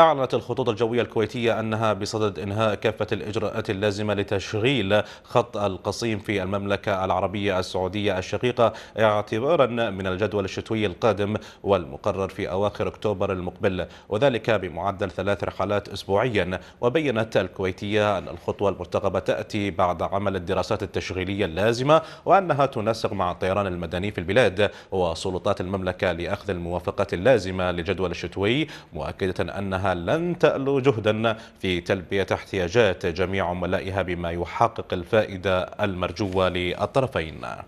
أعلنت الخطوط الجوية الكويتية أنها بصدد إنهاء كافة الإجراءات اللازمة لتشغيل خط القصيم في المملكة العربية السعودية الشقيقة اعتبارا من الجدول الشتوي القادم والمقرر في أواخر أكتوبر المقبل وذلك بمعدل ثلاث رحلات أسبوعيا وبينت الكويتية أن الخطوة المرتقبة تأتي بعد عمل الدراسات التشغيلية اللازمة وأنها تنسق مع الطيران المدني في البلاد وسلطات المملكة لأخذ الموافقات اللازمة لجدول الشتوي مؤكدة أنها لن تألو جهدا في تلبية احتياجات جميع عملائها بما يحقق الفائدة المرجوة للطرفين